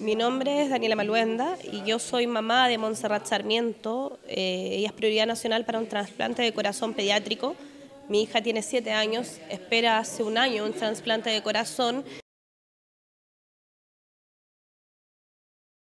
Mi nombre es Daniela Maluenda y yo soy mamá de Montserrat Sarmiento. Eh, ella es prioridad nacional para un trasplante de corazón pediátrico. Mi hija tiene siete años, espera hace un año un trasplante de corazón.